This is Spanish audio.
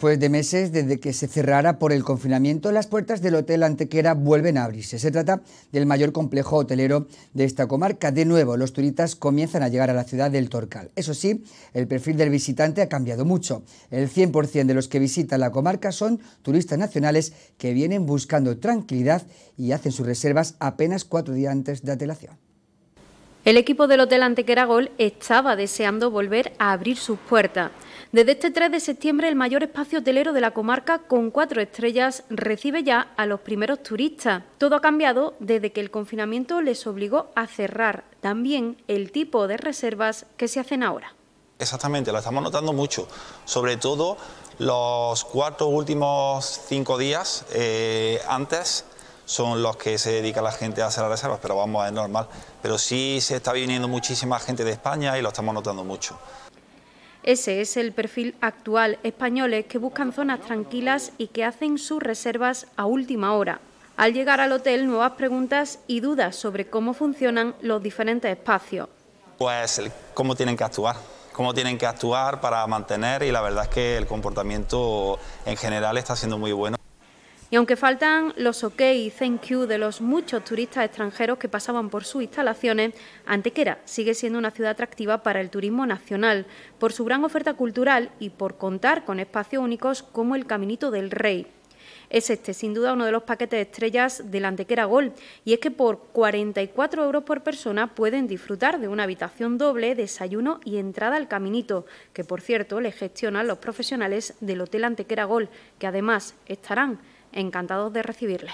Pues de meses desde que se cerrara por el confinamiento, las puertas del Hotel Antequera vuelven a abrirse. Se trata del mayor complejo hotelero de esta comarca. De nuevo, los turistas comienzan a llegar a la ciudad del Torcal. Eso sí, el perfil del visitante ha cambiado mucho. El 100% de los que visitan la comarca son turistas nacionales que vienen buscando tranquilidad y hacen sus reservas apenas cuatro días antes de atelación. El equipo del Hotel Antequeragol estaba deseando volver a abrir sus puertas. Desde este 3 de septiembre, el mayor espacio hotelero de la comarca, con cuatro estrellas, recibe ya a los primeros turistas. Todo ha cambiado desde que el confinamiento les obligó a cerrar también el tipo de reservas que se hacen ahora. Exactamente, lo estamos notando mucho, sobre todo los cuatro últimos cinco días eh, antes son los que se dedica la gente a hacer las reservas, pero vamos, es normal. Pero sí se está viniendo muchísima gente de España y lo estamos notando mucho. Ese es el perfil actual, españoles que buscan zonas tranquilas y que hacen sus reservas a última hora. Al llegar al hotel, nuevas preguntas y dudas sobre cómo funcionan los diferentes espacios. Pues cómo tienen que actuar, cómo tienen que actuar para mantener y la verdad es que el comportamiento en general está siendo muy bueno. Y aunque faltan los ok y thank you de los muchos turistas extranjeros que pasaban por sus instalaciones, Antequera sigue siendo una ciudad atractiva para el turismo nacional, por su gran oferta cultural y por contar con espacios únicos como el Caminito del Rey. Es este, sin duda, uno de los paquetes de estrellas del Antequera Gol, y es que por 44 euros por persona pueden disfrutar de una habitación doble, desayuno y entrada al caminito, que por cierto le gestionan los profesionales del Hotel Antequera Gol, que además estarán encantados de recibirle.